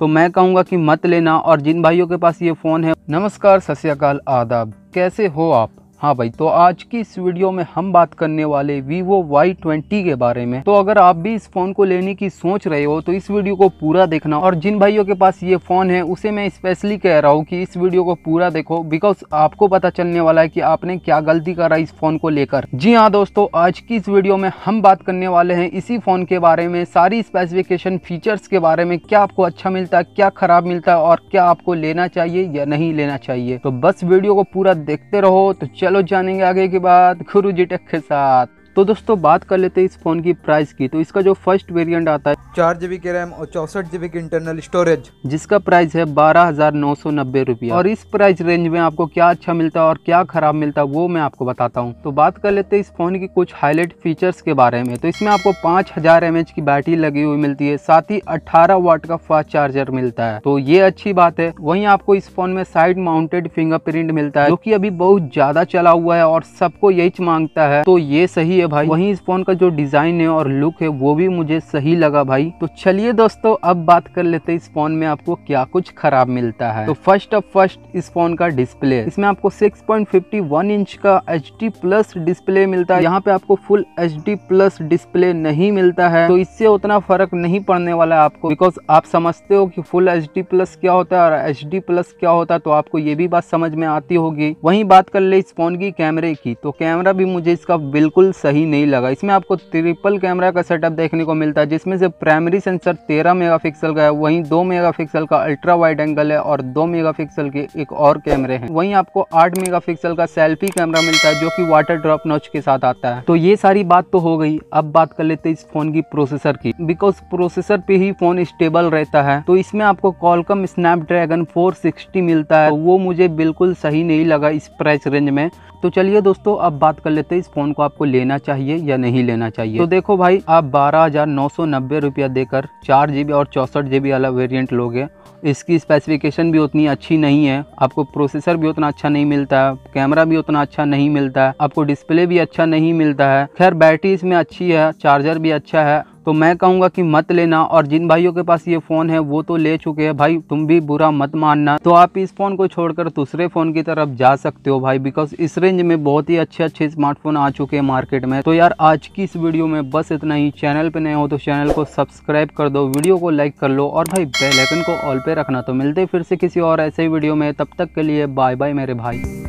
तो मैं कहूँगा कि मत लेना और जिन भाइयों के पास ये फ़ोन है नमस्कार सत्याकाल आदाब कैसे हो आप हाँ भाई तो आज की इस वीडियो में हम बात करने वाले Vivo Y20 के बारे में तो अगर आप भी इस फ़ोन को लेने की सोच रहे हो तो इस वीडियो को पूरा देखना और जिन भाइयों के पास ये फ़ोन है उसे मैं स्पेशली कह रहा हूँ कि इस वीडियो को पूरा देखो बिकॉज आपको पता चलने वाला है कि आपने क्या गलती करा इस फ़ोन को लेकर जी हाँ दोस्तों आज की इस वीडियो में हम बात करने वाले है इसी फ़ोन के बारे में सारी स्पेसिफिकेशन फीचर्स के बारे में क्या आपको अच्छा मिलता है क्या ख़राब मिलता है और क्या आपको लेना चाहिए या नहीं लेना चाहिए तो बस वीडियो को पूरा देखते रहो तो चलो जानेंगे आगे की बात गुरु जी टेक के साथ तो दोस्तों बात कर लेते हैं इस फ़ोन की प्राइस की तो इसका जो फर्स्ट वेरिएंट आता है चार जीबी के रैम और चौसठ जीबी की इंटरनल स्टोरेज जिसका प्राइस है बारह हज़ार नौ सौ नब्बे रुपये और इस प्राइस रेंज में आपको क्या अच्छा मिलता है और क्या खराब मिलता है वो मैं आपको बताता हूँ तो बात कर लेते हैं इस फ़ोन की कुछ हाईलाइट फीचर्स के बारे में तो इसमें आपको पांच हज़ार की बैटरी लगी हुई मिलती है साथ ही अठारह वाट का फास्ट चार्जर मिलता है तो ये अच्छी बात है वही आपको इस फ़ोन में साइड माउंटेड फिंगरप्रिंट मिलता है जो की अभी बहुत ज़्यादा चला हुआ है और सबको यही मांगता है तो ये सही है है भाई वहीं इस फ़ोन का जो डिज़ाइन है और लुक है वो भी मुझे सही लगा भाई तो चलिए दोस्तों अब बात कर लेते हैं इस फ़ोन में आपको क्या कुछ खराब मिलता है तो फर्स्ट ऑफ फर्स्ट इस फ़ोन का डिस्प्ले इसमें आपको 6.51 इंच का एच प्लस डिस्प्ले मिलता है यहाँ पे आपको फुल एच प्लस डिस्प्ले नहीं मिलता है तो इससे उतना फर्क नहीं पड़ने वाला आपको बिकॉज आप समझते हो कि फुल एच प्लस क्या होता है और एच प्लस क्या होता है तो आपको ये भी बात समझ में आती होगी वहीं बात कर ले इस फोन की कैमरे की तो कैमरा भी मुझे इसका बिल्कुल सही कहीं नहीं लगा इसमें आपको ट्रिपल कैमरा का सेटअप देखने को मिलता है जिसमें से प्राइमरी सेंसर 13 मेगापिक्सल का है वहीं 2 मेगापिक्सल का अल्ट्रा वाइड एंगल है और 2 मेगापिक्सल के एक और कैमरे हैं वहीं आपको 8 मेगापिक्सल का सेल्फी कैमरा मिलता है जो कि वाटर ड्रॉप नोच के साथ आता है तो ये सारी बात तो हो गई अब बात कर लेते इस फोन की प्रोसेसर की बिकॉज प्रोसेसर पे ही फोन स्टेबल रहता है तो इसमें आपको कॉलकम स्नैप ड्रैगन मिलता है वो मुझे बिल्कुल सही नहीं लगा इस प्राइस रेंज में तो चलिए दोस्तों अब बात कर लेते हैं इस फ़ोन को आपको लेना चाहिए या नहीं लेना चाहिए तो देखो भाई आप बारह हज़ार नौ सौ नब्बे रुपया देकर चार जी बी और चौंसठ जी बी वाला वेरियंट लोगे इसकी स्पेसिफिकेशन भी उतनी अच्छी नहीं है आपको प्रोसेसर भी उतना अच्छा नहीं मिलता है कैमरा भी उतना अच्छा नहीं मिलता है आपको डिस्प्ले भी अच्छा नहीं मिलता है खैर बैटरी इसमें अच्छी है चार्जर भी अच्छा है तो मैं कहूँगा कि मत लेना और जिन भाइयों के पास ये फ़ोन है वो तो ले चुके हैं भाई तुम भी बुरा मत मानना तो आप इस फ़ोन को छोड़कर दूसरे फ़ोन की तरफ जा सकते हो भाई बिकॉज इस रेंज में बहुत ही अच्छे अच्छे स्मार्टफोन आ चुके हैं मार्केट में तो यार आज की इस वीडियो में बस इतना ही चैनल पे नए हो तो चैनल को सब्सक्राइब कर दो वीडियो को लाइक कर लो और भाई बेलाइकन को ऑल पे रखना तो मिलते फिर से किसी और ऐसे ही वीडियो में तब तक के लिए बाय बाय मेरे भाई